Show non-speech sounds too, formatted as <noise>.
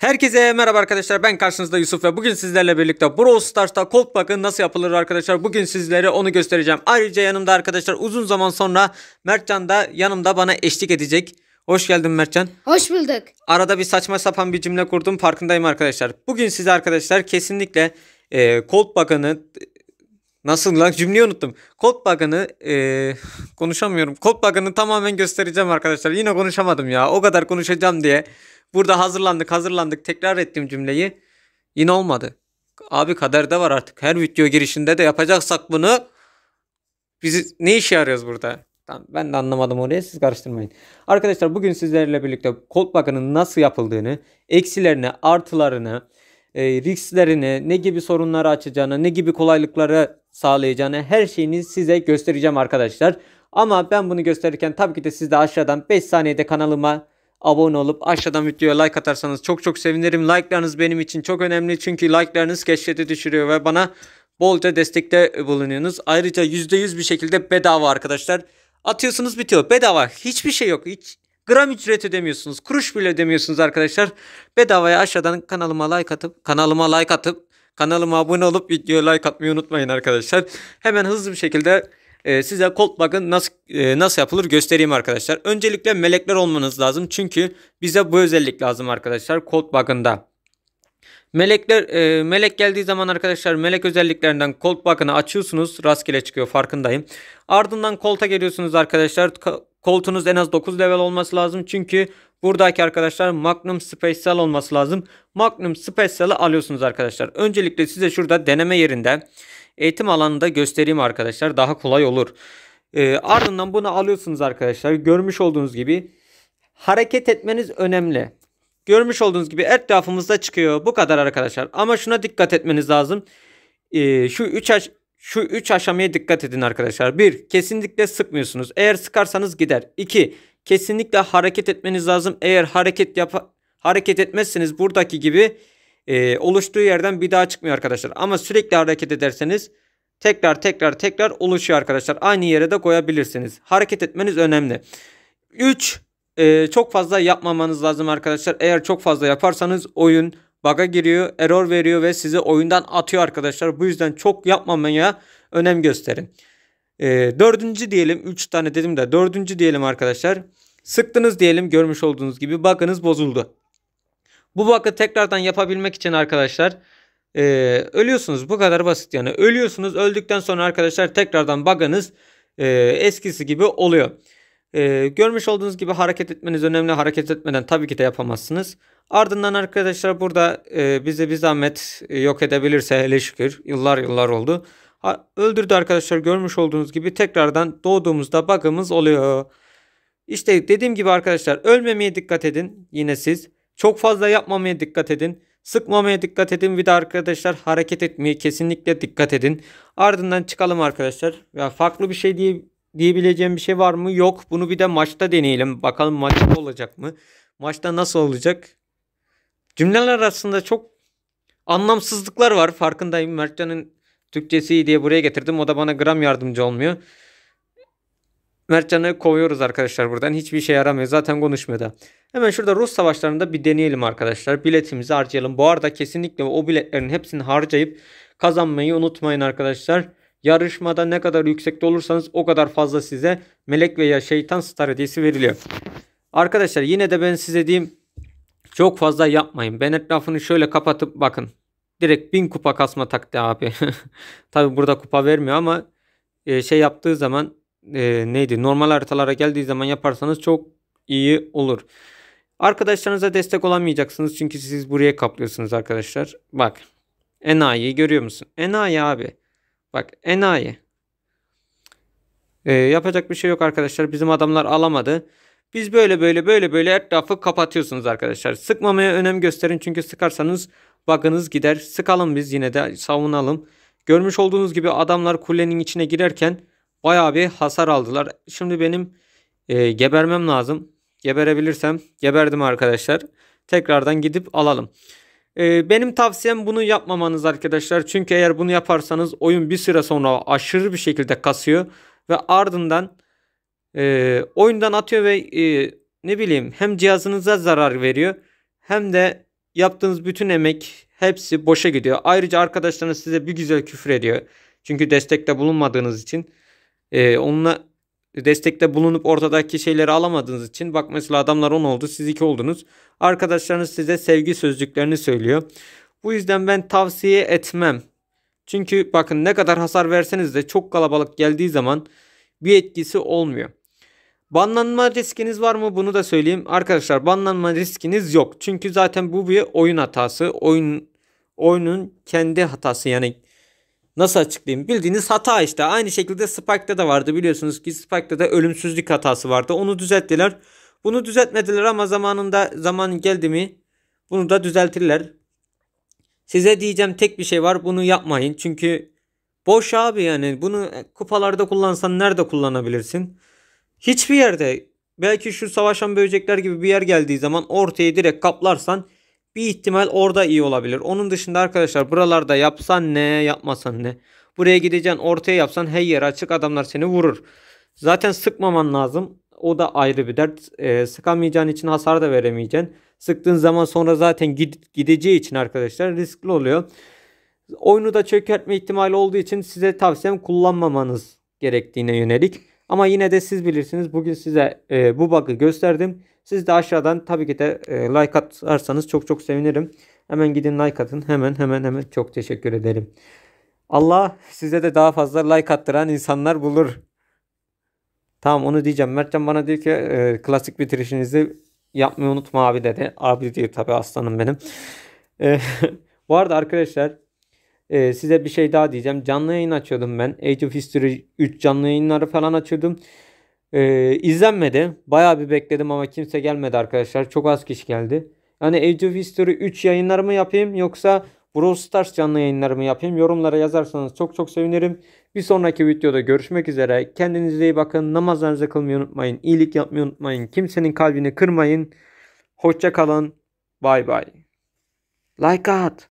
Herkese merhaba arkadaşlar ben karşınızda Yusuf ve bugün sizlerle birlikte Brawl Stars'ta Colt bakın nasıl yapılır arkadaşlar bugün sizlere onu göstereceğim. Ayrıca yanımda arkadaşlar uzun zaman sonra Mertcan da yanımda bana eşlik edecek. Hoş geldin Mertcan. Hoş bulduk. Arada bir saçma sapan bir cümle kurdum farkındayım arkadaşlar. Bugün size arkadaşlar kesinlikle e, Colt Pack'ını Nasıl lan cümleyi unuttum. Colt bakını e, konuşamıyorum. Colt bakını tamamen göstereceğim arkadaşlar. Yine konuşamadım ya. O kadar konuşacağım diye Burada hazırlandık hazırlandık tekrar ettim cümleyi. Yine olmadı. Abi kaderde var artık. Her video girişinde de yapacaksak bunu biz ne işe yarıyoruz burada? ben de anlamadım oraya siz karıştırmayın. Arkadaşlar bugün sizlerle birlikte kod bakının nasıl yapıldığını, eksilerini, artılarını, e, risklerini, ne gibi sorunları açacağını, ne gibi kolaylıkları sağlayacağını her şeyini size göstereceğim arkadaşlar. Ama ben bunu gösterirken tabii ki de siz de aşağıdan 5 saniyede kanalıma abone olup aşağıdan videoya like atarsanız çok çok sevinirim. Like'larınız benim için çok önemli çünkü like'larınız keşfete düşürüyor ve bana bolca destekte bulunuyorsunuz. Ayrıca %100 bir şekilde bedava arkadaşlar. Atıyorsunuz bitiyor. Bedava. Hiçbir şey yok. Hiç gram ücret ödemiyorsunuz. Kuruş bile ödemiyorsunuz arkadaşlar. Bedavaya aşağıdan kanalıma like atıp kanalıma like atıp kanalıma abone olup videoya like atmayı unutmayın arkadaşlar. Hemen hızlı bir şekilde e, size Coldplug'ın nasıl e, nasıl yapılır göstereyim arkadaşlar. Öncelikle melekler olmanız lazım. Çünkü bize bu özellik lazım arkadaşlar Coldplug'ın da. Melekler e, melek geldiği zaman arkadaşlar melek özelliklerinden Colt Bakın'ı açıyorsunuz. Rastgele çıkıyor farkındayım. Ardından Colt'a geliyorsunuz arkadaşlar. Colt'unuz en az 9 level olması lazım. Çünkü buradaki arkadaşlar Magnum Special olması lazım. Magnum Special'ı alıyorsunuz arkadaşlar. Öncelikle size şurada deneme yerinde Eğitim alanında göstereyim arkadaşlar. Daha kolay olur. E, ardından bunu alıyorsunuz arkadaşlar. Görmüş olduğunuz gibi hareket etmeniz önemli. Görmüş olduğunuz gibi etrafımızda çıkıyor. Bu kadar arkadaşlar. Ama şuna dikkat etmeniz lazım. E, şu 3 aş şu 3 aşamaya dikkat edin arkadaşlar. 1. Kesinlikle sıkmıyorsunuz. Eğer sıkarsanız gider. 2. Kesinlikle hareket etmeniz lazım. Eğer hareket yap hareket etmezseniz buradaki gibi e, oluştuğu yerden bir daha çıkmıyor arkadaşlar. Ama sürekli hareket ederseniz tekrar tekrar tekrar oluşuyor arkadaşlar. Aynı yere de koyabilirsiniz. Hareket etmeniz önemli. 3. E, çok fazla yapmamanız lazım arkadaşlar. Eğer çok fazla yaparsanız oyun bug'a giriyor, error veriyor ve sizi oyundan atıyor arkadaşlar. Bu yüzden çok yapmamaya önem gösterin. E, dördüncü diyelim. 3 tane dedim de dördüncü diyelim arkadaşlar. Sıktınız diyelim görmüş olduğunuz gibi bug'ınız bozuldu. Bu bug'ı tekrardan yapabilmek için arkadaşlar e, ölüyorsunuz. Bu kadar basit yani. Ölüyorsunuz. Öldükten sonra arkadaşlar tekrardan bug'ınız e, eskisi gibi oluyor. E, görmüş olduğunuz gibi hareket etmeniz önemli. Hareket etmeden tabii ki de yapamazsınız. Ardından arkadaşlar burada e, bizi bir zahmet e, yok edebilirse hele şükür. Yıllar yıllar oldu. Ha, öldürdü arkadaşlar görmüş olduğunuz gibi tekrardan doğduğumuzda bug'ımız oluyor. İşte dediğim gibi arkadaşlar ölmemeye dikkat edin yine siz. Çok fazla yapmamaya dikkat edin. Sıkmamaya dikkat edin Bir de arkadaşlar hareket etmeye kesinlikle dikkat edin. Ardından çıkalım arkadaşlar. Ya farklı bir şey diye diyebileceğim bir şey var mı? Yok. Bunu bir de maçta deneyelim. Bakalım maçta olacak mı? Maçta nasıl olacak? Cümleler arasında çok anlamsızlıklar var. Farkındayım. Mertcan'ın Türkçesi diye buraya getirdim. O da bana gram yardımcı olmuyor. Mertcan'ı kovuyoruz arkadaşlar buradan. Hiçbir işe yaramıyor. Zaten konuşmadı. Hemen şurada Rus savaşlarında bir deneyelim arkadaşlar. Biletimizi harcayalım. Bu arada kesinlikle o biletlerin hepsini harcayıp kazanmayı unutmayın arkadaşlar. Yarışmada ne kadar yüksekte olursanız o kadar fazla size melek veya şeytan star hediyesi veriliyor. Arkadaşlar yine de ben size diyeyim çok fazla yapmayın. Ben etrafını şöyle kapatıp bakın. Direkt bin kupa kasma taktiği abi. <laughs> Tabi burada kupa vermiyor ama e, şey yaptığı zaman e, neydi normal haritalara geldiği zaman yaparsanız çok iyi olur. Arkadaşlarınıza destek olamayacaksınız çünkü siz buraya kaplıyorsunuz arkadaşlar. Bak enayi görüyor musun? Enayi abi. Bak enayi. Ee, yapacak bir şey yok arkadaşlar. Bizim adamlar alamadı. Biz böyle böyle böyle böyle etrafı kapatıyorsunuz arkadaşlar. Sıkmamaya önem gösterin çünkü sıkarsanız bug'ınız gider. Sıkalım biz yine de savunalım. Görmüş olduğunuz gibi adamlar kulenin içine girerken Bayağı bir hasar aldılar. Şimdi benim e, gebermem lazım. Geberebilirsem geberdim arkadaşlar. Tekrardan gidip alalım. E, benim tavsiyem bunu yapmamanız arkadaşlar. Çünkü eğer bunu yaparsanız oyun bir süre sonra aşırı bir şekilde kasıyor. Ve ardından e, oyundan atıyor ve e, ne bileyim hem cihazınıza zarar veriyor. Hem de yaptığınız bütün emek hepsi boşa gidiyor. Ayrıca arkadaşlarınız size bir güzel küfür ediyor. Çünkü destekte bulunmadığınız için e, onunla destekte bulunup ortadaki şeyleri alamadığınız için bak mesela adamlar 10 oldu siz 2 oldunuz. Arkadaşlarınız size sevgi sözcüklerini söylüyor. Bu yüzden ben tavsiye etmem. Çünkü bakın ne kadar hasar verseniz de çok kalabalık geldiği zaman bir etkisi olmuyor. Banlanma riskiniz var mı? Bunu da söyleyeyim. Arkadaşlar banlanma riskiniz yok. Çünkü zaten bu bir oyun hatası. Oyun oyunun kendi hatası yani Nasıl açıklayayım? Bildiğiniz hata işte. Aynı şekilde Spike'da da vardı biliyorsunuz ki Spike'da da ölümsüzlük hatası vardı. Onu düzelttiler. Bunu düzeltmediler ama zamanında zaman geldi mi bunu da düzeltirler. Size diyeceğim tek bir şey var. Bunu yapmayın. Çünkü boş abi yani. Bunu kupalarda kullansan nerede kullanabilirsin? Hiçbir yerde. Belki şu savaşan böcekler gibi bir yer geldiği zaman ortaya direkt kaplarsan bir ihtimal orada iyi olabilir. Onun dışında arkadaşlar buralarda yapsan ne yapmasan ne. Buraya gideceksin ortaya yapsan her yere açık adamlar seni vurur. Zaten sıkmaman lazım. O da ayrı bir dert. Ee, sıkamayacağın için hasar da veremeyeceksin. Sıktığın zaman sonra zaten gid gideceği için arkadaşlar riskli oluyor. Oyunu da çökertme ihtimali olduğu için size tavsiyem kullanmamanız gerektiğine yönelik. Ama yine de siz bilirsiniz. Bugün size e, bu bug'ı gösterdim. Siz de aşağıdan tabii ki de e, like atarsanız çok çok sevinirim. Hemen gidin like atın. Hemen hemen hemen çok teşekkür ederim. Allah size de daha fazla like attıran insanlar bulur. Tamam onu diyeceğim. Mertcan bana diyor ki e, klasik bitirişinizi yapmayı unutma abi dedi. Abi diyor tabii aslanım benim. E, <laughs> bu arada arkadaşlar ee, size bir şey daha diyeceğim. Canlı yayın açıyordum ben. Age of History 3 canlı yayınları falan açıyordum. Ee, izlenmedi. Bayağı bir bekledim ama kimse gelmedi arkadaşlar. Çok az kişi geldi. Yani Age of History 3 yayınlarımı yapayım yoksa Brawl Stars canlı yayınlarımı yapayım. Yorumlara yazarsanız çok çok sevinirim. Bir sonraki videoda görüşmek üzere. Kendinize iyi bakın. Namazlarınızı kılmayı unutmayın. İyilik yapmayı unutmayın. Kimsenin kalbini kırmayın. Hoşça kalın. Bay bay. Like at.